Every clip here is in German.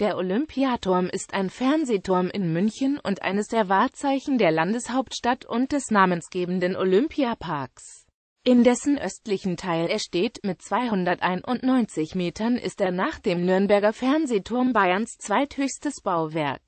Der Olympiaturm ist ein Fernsehturm in München und eines der Wahrzeichen der Landeshauptstadt und des namensgebenden Olympiaparks. In dessen östlichen Teil er steht, mit 291 Metern ist er nach dem Nürnberger Fernsehturm Bayerns zweithöchstes Bauwerk.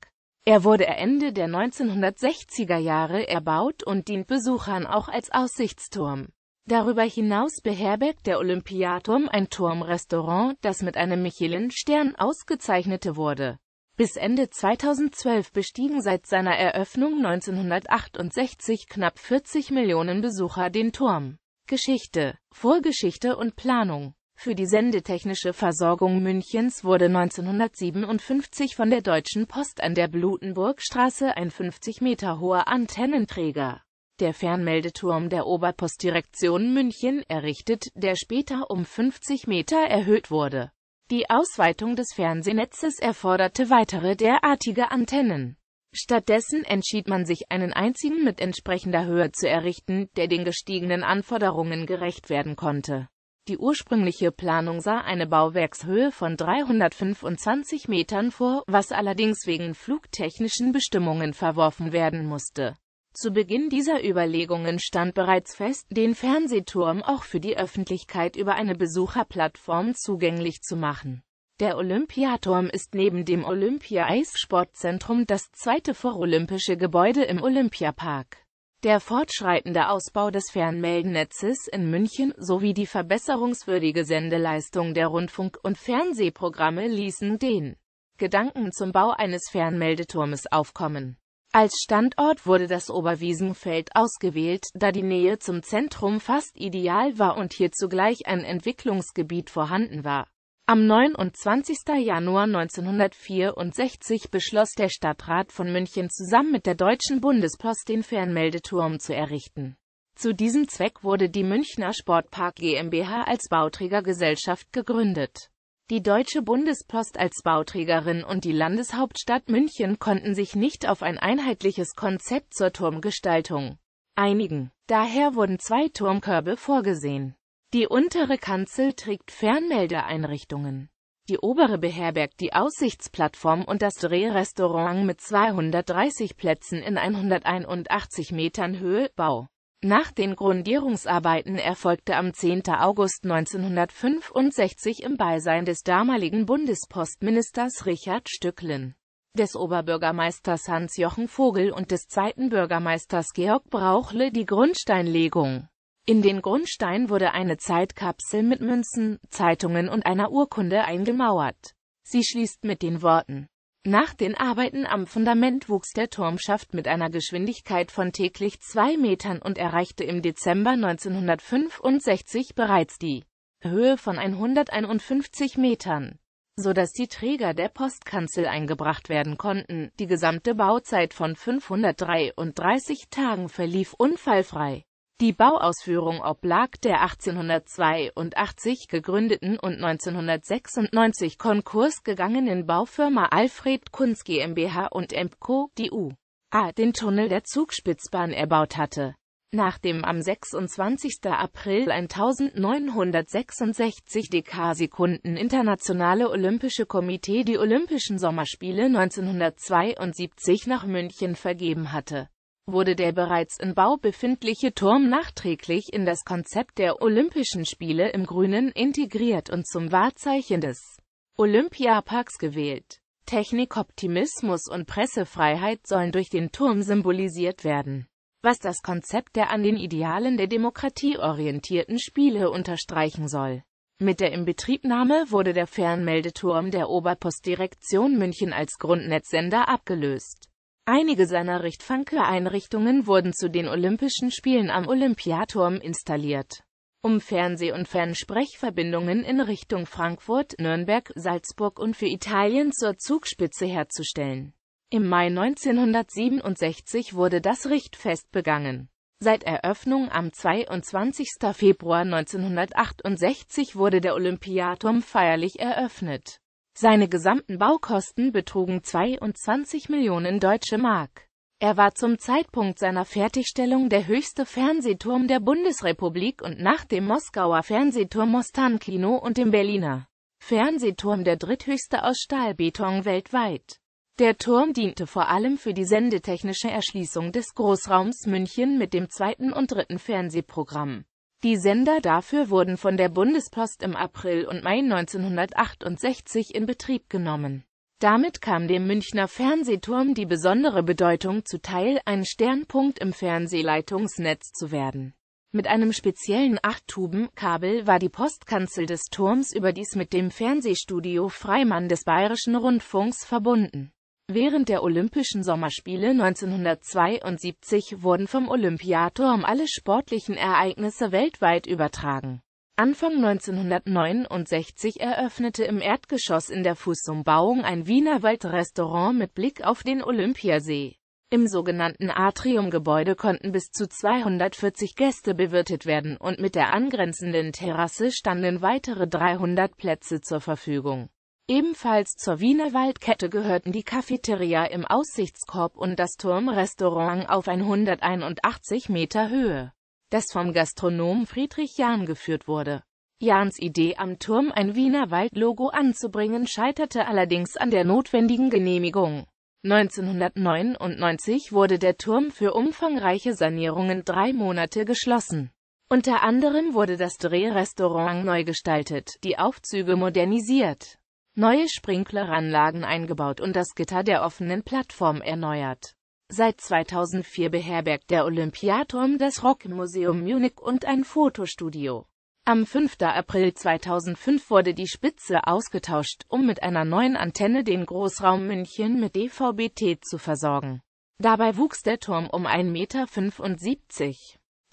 Er wurde Ende der 1960er Jahre erbaut und dient Besuchern auch als Aussichtsturm. Darüber hinaus beherbergt der Olympiaturm ein Turmrestaurant, das mit einem Michelin-Stern ausgezeichnete wurde. Bis Ende 2012 bestiegen seit seiner Eröffnung 1968 knapp 40 Millionen Besucher den Turm. Geschichte, Vorgeschichte und Planung Für die sendetechnische Versorgung Münchens wurde 1957 von der Deutschen Post an der Blutenburgstraße ein 50 Meter hoher Antennenträger der Fernmeldeturm der Oberpostdirektion München errichtet, der später um 50 Meter erhöht wurde. Die Ausweitung des Fernsehnetzes erforderte weitere derartige Antennen. Stattdessen entschied man sich, einen einzigen mit entsprechender Höhe zu errichten, der den gestiegenen Anforderungen gerecht werden konnte. Die ursprüngliche Planung sah eine Bauwerkshöhe von 325 Metern vor, was allerdings wegen flugtechnischen Bestimmungen verworfen werden musste zu Beginn dieser Überlegungen stand bereits fest, den Fernsehturm auch für die Öffentlichkeit über eine Besucherplattform zugänglich zu machen. Der Olympiaturm ist neben dem Olympia-Eissportzentrum das zweite vorolympische Gebäude im Olympiapark. Der fortschreitende Ausbau des Fernmeldennetzes in München sowie die verbesserungswürdige Sendeleistung der Rundfunk- und Fernsehprogramme ließen den Gedanken zum Bau eines Fernmeldeturmes aufkommen. Als Standort wurde das Oberwiesenfeld ausgewählt, da die Nähe zum Zentrum fast ideal war und hier zugleich ein Entwicklungsgebiet vorhanden war. Am 29. Januar 1964 beschloss der Stadtrat von München zusammen mit der Deutschen Bundespost den Fernmeldeturm zu errichten. Zu diesem Zweck wurde die Münchner Sportpark GmbH als Bauträgergesellschaft gegründet die Deutsche Bundespost als Bauträgerin und die Landeshauptstadt München konnten sich nicht auf ein einheitliches Konzept zur Turmgestaltung einigen. Daher wurden zwei Turmkörbe vorgesehen. Die untere Kanzel trägt Fernmeldeeinrichtungen. Die obere beherbergt die Aussichtsplattform und das Drehrestaurant mit 230 Plätzen in 181 Metern Höhe, Bau nach den Grundierungsarbeiten erfolgte am 10. August 1965 im Beisein des damaligen Bundespostministers Richard Stücklen, des Oberbürgermeisters Hans-Jochen Vogel und des zweiten Bürgermeisters Georg Brauchle die Grundsteinlegung. In den Grundstein wurde eine Zeitkapsel mit Münzen, Zeitungen und einer Urkunde eingemauert. Sie schließt mit den Worten nach den Arbeiten am Fundament wuchs der Turmschaft mit einer Geschwindigkeit von täglich zwei Metern und erreichte im Dezember 1965 bereits die Höhe von 151 Metern, so dass die Träger der Postkanzel eingebracht werden konnten. Die gesamte Bauzeit von 533 Tagen verlief unfallfrei. Die Bauausführung oblag der 1882 gegründeten und 1996 Konkurs gegangenen Baufirma Alfred Kunz GmbH und Co., die U.A. den Tunnel der Zugspitzbahn erbaut hatte. Nachdem am 26. April 1966 DK-Sekunden Internationale Olympische Komitee die Olympischen Sommerspiele 1972 nach München vergeben hatte wurde der bereits in Bau befindliche Turm nachträglich in das Konzept der Olympischen Spiele im Grünen integriert und zum Wahrzeichen des Olympiaparks gewählt. Technikoptimismus und Pressefreiheit sollen durch den Turm symbolisiert werden, was das Konzept der an den Idealen der Demokratie orientierten Spiele unterstreichen soll. Mit der Inbetriebnahme wurde der Fernmeldeturm der Oberpostdirektion München als Grundnetzsender abgelöst. Einige seiner Richtfunke-Einrichtungen wurden zu den Olympischen Spielen am Olympiaturm installiert, um Fernseh- und Fernsprechverbindungen in Richtung Frankfurt, Nürnberg, Salzburg und für Italien zur Zugspitze herzustellen. Im Mai 1967 wurde das Richtfest begangen. Seit Eröffnung am 22. Februar 1968 wurde der Olympiaturm feierlich eröffnet. Seine gesamten Baukosten betrugen 22 Millionen deutsche Mark. Er war zum Zeitpunkt seiner Fertigstellung der höchste Fernsehturm der Bundesrepublik und nach dem Moskauer Fernsehturm Mostankino und dem Berliner Fernsehturm der dritthöchste aus Stahlbeton weltweit. Der Turm diente vor allem für die sendetechnische Erschließung des Großraums München mit dem zweiten und dritten Fernsehprogramm. Die Sender dafür wurden von der Bundespost im April und Mai 1968 in Betrieb genommen. Damit kam dem Münchner Fernsehturm die besondere Bedeutung zuteil, ein Sternpunkt im Fernsehleitungsnetz zu werden. Mit einem speziellen Achttuben-Kabel war die Postkanzel des Turms überdies mit dem Fernsehstudio Freimann des Bayerischen Rundfunks verbunden Während der Olympischen Sommerspiele 1972 wurden vom Olympiaturm alle sportlichen Ereignisse weltweit übertragen. Anfang 1969 eröffnete im Erdgeschoss in der Fußumbauung ein Wienerwald-Restaurant mit Blick auf den Olympiasee. Im sogenannten Atriumgebäude konnten bis zu 240 Gäste bewirtet werden und mit der angrenzenden Terrasse standen weitere 300 Plätze zur Verfügung. Ebenfalls zur Wiener Waldkette gehörten die Cafeteria im Aussichtskorb und das Turmrestaurant auf 181 Meter Höhe, das vom Gastronom Friedrich Jahn geführt wurde. Jahns Idee am Turm ein Wiener Waldlogo anzubringen scheiterte allerdings an der notwendigen Genehmigung. 1999 wurde der Turm für umfangreiche Sanierungen drei Monate geschlossen. Unter anderem wurde das Drehrestaurant neu gestaltet, die Aufzüge modernisiert neue Sprinkleranlagen eingebaut und das Gitter der offenen Plattform erneuert. Seit 2004 beherbergt der Olympiaturm das Rockmuseum Munich und ein Fotostudio. Am 5. April 2005 wurde die Spitze ausgetauscht, um mit einer neuen Antenne den Großraum München mit DVB-T zu versorgen. Dabei wuchs der Turm um 1,75 Meter.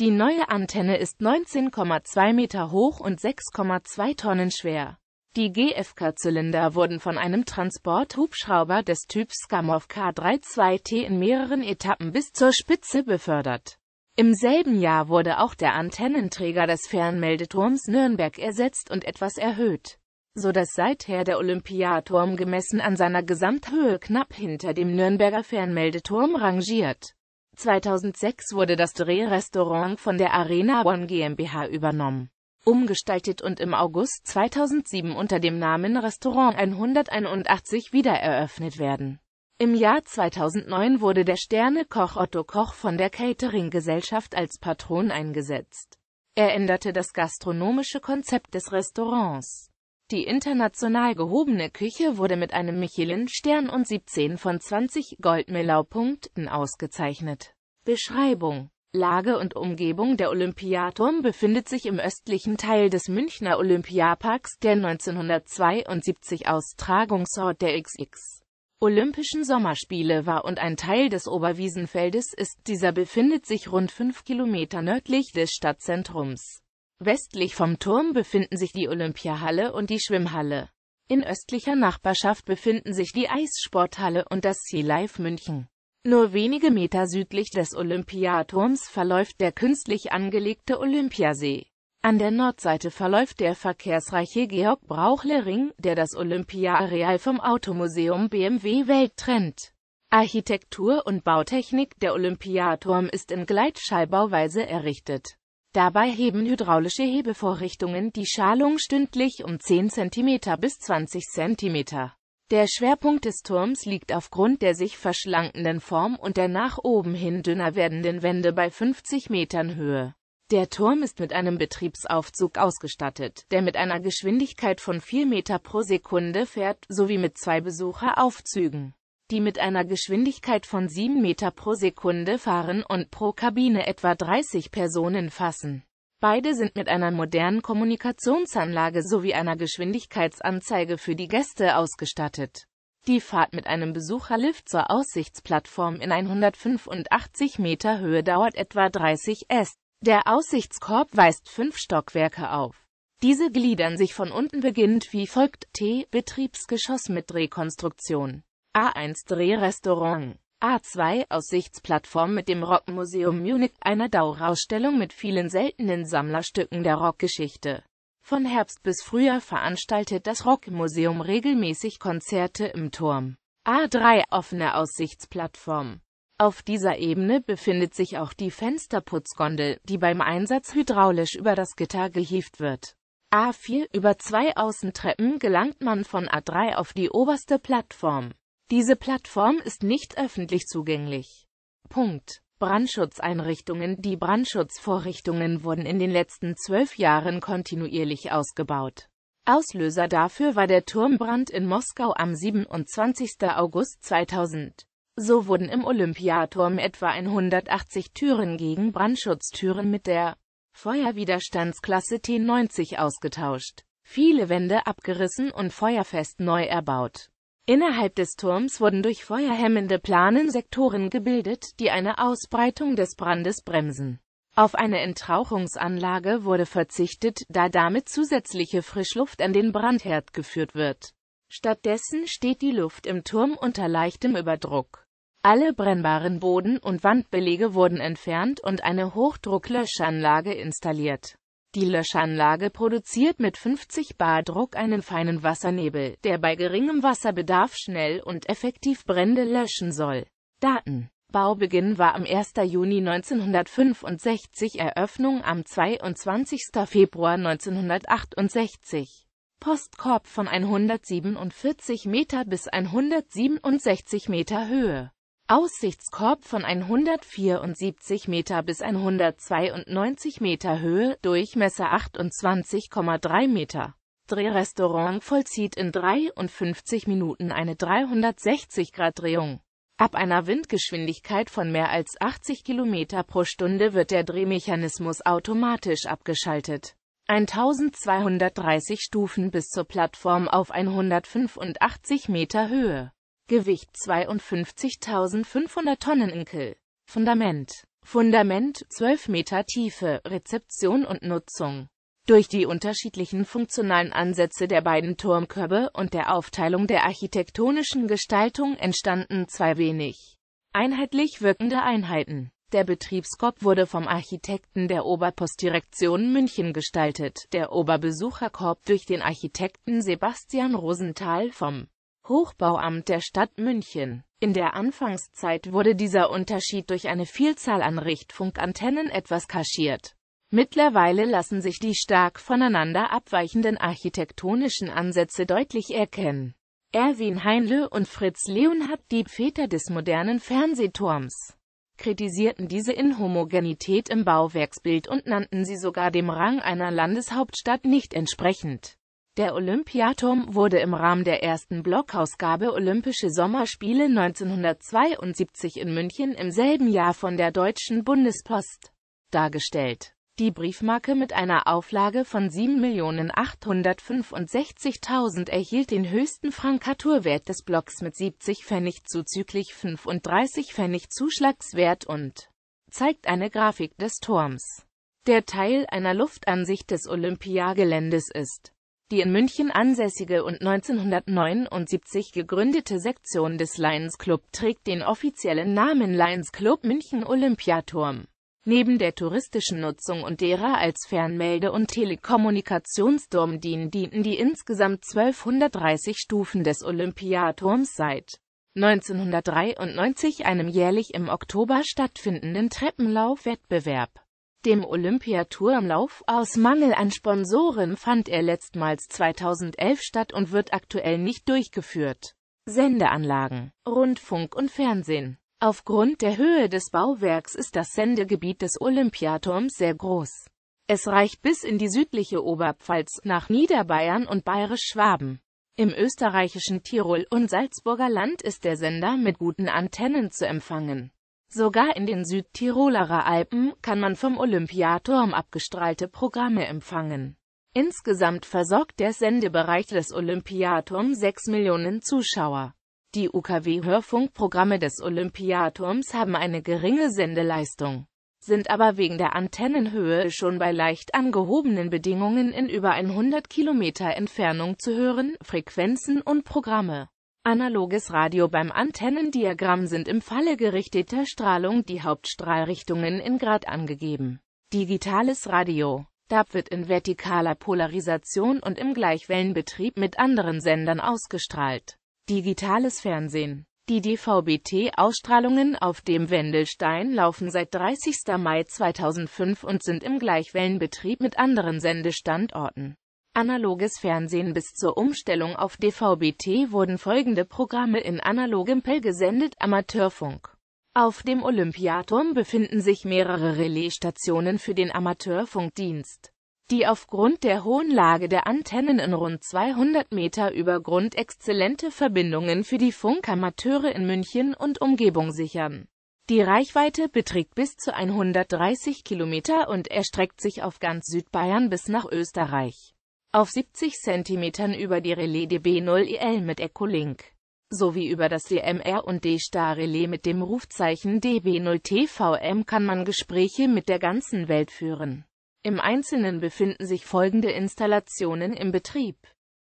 Die neue Antenne ist 19,2 Meter hoch und 6,2 Tonnen schwer. Die GFK-Zylinder wurden von einem Transporthubschrauber des Typs Skamov K-32T in mehreren Etappen bis zur Spitze befördert. Im selben Jahr wurde auch der Antennenträger des Fernmeldeturms Nürnberg ersetzt und etwas erhöht, so dass seither der Olympiaturm gemessen an seiner Gesamthöhe knapp hinter dem Nürnberger Fernmeldeturm rangiert. 2006 wurde das Drehrestaurant von der Arena One GmbH übernommen umgestaltet und im August 2007 unter dem Namen Restaurant 181 wiedereröffnet werden. Im Jahr 2009 wurde der Sternekoch Otto Koch von der Catering-Gesellschaft als Patron eingesetzt. Er änderte das gastronomische Konzept des Restaurants. Die international gehobene Küche wurde mit einem Michelin-Stern und 17 von 20 Goldmelau-Punkten ausgezeichnet. Beschreibung Lage und Umgebung Der Olympiaturm befindet sich im östlichen Teil des Münchner Olympiaparks, der 1972 Austragungsort der XX Olympischen Sommerspiele war und ein Teil des Oberwiesenfeldes ist. Dieser befindet sich rund fünf Kilometer nördlich des Stadtzentrums. Westlich vom Turm befinden sich die Olympiahalle und die Schwimmhalle. In östlicher Nachbarschaft befinden sich die Eissporthalle und das Sea Life München. Nur wenige Meter südlich des Olympiaturms verläuft der künstlich angelegte Olympiasee. An der Nordseite verläuft der verkehrsreiche Georg-Brauchle-Ring, der das Olympia-Areal vom Automuseum BMW Welt trennt. Architektur und Bautechnik Der Olympiaturm ist in Gleitschallbauweise errichtet. Dabei heben hydraulische Hebevorrichtungen die Schalung stündlich um 10 cm bis 20 cm. Der Schwerpunkt des Turms liegt aufgrund der sich verschlankenden Form und der nach oben hin dünner werdenden Wände bei 50 Metern Höhe. Der Turm ist mit einem Betriebsaufzug ausgestattet, der mit einer Geschwindigkeit von 4 Meter pro Sekunde fährt, sowie mit zwei Besucheraufzügen, die mit einer Geschwindigkeit von 7 Meter pro Sekunde fahren und pro Kabine etwa 30 Personen fassen. Beide sind mit einer modernen Kommunikationsanlage sowie einer Geschwindigkeitsanzeige für die Gäste ausgestattet. Die Fahrt mit einem Besucherlift zur Aussichtsplattform in 185 Meter Höhe dauert etwa 30 S. Der Aussichtskorb weist fünf Stockwerke auf. Diese gliedern sich von unten beginnend wie folgt T. Betriebsgeschoss mit Drehkonstruktion. A1 Drehrestaurant A2-Aussichtsplattform mit dem Rockmuseum Munich, einer Dauerausstellung mit vielen seltenen Sammlerstücken der Rockgeschichte. Von Herbst bis Frühjahr veranstaltet das Rockmuseum regelmäßig Konzerte im Turm. A3 offene Aussichtsplattform. Auf dieser Ebene befindet sich auch die Fensterputzgondel, die beim Einsatz hydraulisch über das Gitter gehievt wird. A4 über zwei Außentreppen gelangt man von A3 auf die oberste Plattform. Diese Plattform ist nicht öffentlich zugänglich. Punkt. Brandschutzeinrichtungen Die Brandschutzvorrichtungen wurden in den letzten zwölf Jahren kontinuierlich ausgebaut. Auslöser dafür war der Turmbrand in Moskau am 27. August 2000. So wurden im Olympiaturm etwa 180 Türen gegen Brandschutztüren mit der Feuerwiderstandsklasse T90 ausgetauscht, viele Wände abgerissen und feuerfest neu erbaut. Innerhalb des Turms wurden durch feuerhemmende Planen Sektoren gebildet, die eine Ausbreitung des Brandes bremsen. Auf eine Entrauchungsanlage wurde verzichtet, da damit zusätzliche Frischluft an den Brandherd geführt wird. Stattdessen steht die Luft im Turm unter leichtem Überdruck. Alle brennbaren Boden- und Wandbelege wurden entfernt und eine Hochdrucklöschanlage installiert die Löschanlage produziert mit 50 Bar Druck einen feinen Wassernebel, der bei geringem Wasserbedarf schnell und effektiv Brände löschen soll. Daten Baubeginn war am 1. Juni 1965, Eröffnung am 22. Februar 1968. Postkorb von 147 Meter bis 167 Meter Höhe. Aussichtskorb von 174 Meter bis 192 Meter Höhe, Durchmesser 28,3 Meter. Drehrestaurant vollzieht in 53 Minuten eine 360-Grad-Drehung. Ab einer Windgeschwindigkeit von mehr als 80 km pro Stunde wird der Drehmechanismus automatisch abgeschaltet. 1230 Stufen bis zur Plattform auf 185 Meter Höhe. Gewicht 52.500 Tonnen Inkel. Fundament. Fundament 12 Meter Tiefe, Rezeption und Nutzung. Durch die unterschiedlichen funktionalen Ansätze der beiden Turmkörbe und der Aufteilung der architektonischen Gestaltung entstanden zwei wenig einheitlich wirkende Einheiten. Der Betriebskorb wurde vom Architekten der Oberpostdirektion München gestaltet, der Oberbesucherkorb durch den Architekten Sebastian Rosenthal vom Hochbauamt der Stadt München. In der Anfangszeit wurde dieser Unterschied durch eine Vielzahl an Richtfunkantennen etwas kaschiert. Mittlerweile lassen sich die stark voneinander abweichenden architektonischen Ansätze deutlich erkennen. Erwin Heinle und Fritz Leonhardt, die Väter des modernen Fernsehturms, kritisierten diese Inhomogenität im Bauwerksbild und nannten sie sogar dem Rang einer Landeshauptstadt nicht entsprechend. Der Olympiaturm wurde im Rahmen der ersten Blockausgabe Olympische Sommerspiele 1972 in München im selben Jahr von der Deutschen Bundespost dargestellt. Die Briefmarke mit einer Auflage von 7.865.000 erhielt den höchsten Frankaturwert des Blocks mit 70 Pfennig zuzüglich 35 Pfennig Zuschlagswert und zeigt eine Grafik des Turms, der Teil einer Luftansicht des Olympiageländes ist. Die in München ansässige und 1979 gegründete Sektion des Lions Club trägt den offiziellen Namen Lions Club München Olympiaturm. Neben der touristischen Nutzung und derer als Fernmelde- und Telekommunikationsturm dienen dienten die insgesamt 1230 Stufen des Olympiaturms seit 1993 einem jährlich im Oktober stattfindenden Treppenlaufwettbewerb dem Olympiaturmlauf. Aus Mangel an Sponsoren fand er letztmals 2011 statt und wird aktuell nicht durchgeführt. Sendeanlagen, Rundfunk und Fernsehen Aufgrund der Höhe des Bauwerks ist das Sendegebiet des Olympiaturms sehr groß. Es reicht bis in die südliche Oberpfalz, nach Niederbayern und Bayerisch-Schwaben. Im österreichischen Tirol und Salzburger Land ist der Sender mit guten Antennen zu empfangen. Sogar in den Südtiroler Alpen kann man vom Olympiaturm abgestrahlte Programme empfangen. Insgesamt versorgt der Sendebereich des Olympiaturm 6 Millionen Zuschauer. Die UKW-Hörfunkprogramme des Olympiaturms haben eine geringe Sendeleistung, sind aber wegen der Antennenhöhe schon bei leicht angehobenen Bedingungen in über 100 Kilometer Entfernung zu hören, Frequenzen und Programme Analoges Radio beim Antennendiagramm sind im Falle gerichteter Strahlung die Hauptstrahlrichtungen in Grad angegeben. Digitales Radio DAB wird in vertikaler Polarisation und im Gleichwellenbetrieb mit anderen Sendern ausgestrahlt. Digitales Fernsehen Die DVB-T-Ausstrahlungen auf dem Wendelstein laufen seit 30. Mai 2005 und sind im Gleichwellenbetrieb mit anderen Sendestandorten Analoges Fernsehen Bis zur Umstellung auf DVB-T wurden folgende Programme in analogem Pell gesendet: Amateurfunk auf dem Olympiaturm befinden sich mehrere Relaisstationen für den Amateurfunkdienst, die aufgrund der hohen Lage der Antennen in rund 200 Meter über Grund exzellente Verbindungen für die Funkamateure in München und Umgebung sichern. Die Reichweite beträgt bis zu 130 Kilometer und erstreckt sich auf ganz Südbayern bis nach Österreich auf 70 cm über die Relais DB0EL e mit Ecolink sowie über das DMR und D-Star Relais mit dem Rufzeichen DB0TVM kann man Gespräche mit der ganzen Welt führen. Im Einzelnen befinden sich folgende Installationen im Betrieb.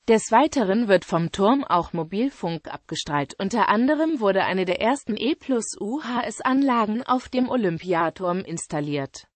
Des Weiteren wird vom Turm auch Mobilfunk abgestrahlt. Unter anderem wurde eine der ersten E plus UHS-Anlagen auf dem Olympiaturm installiert.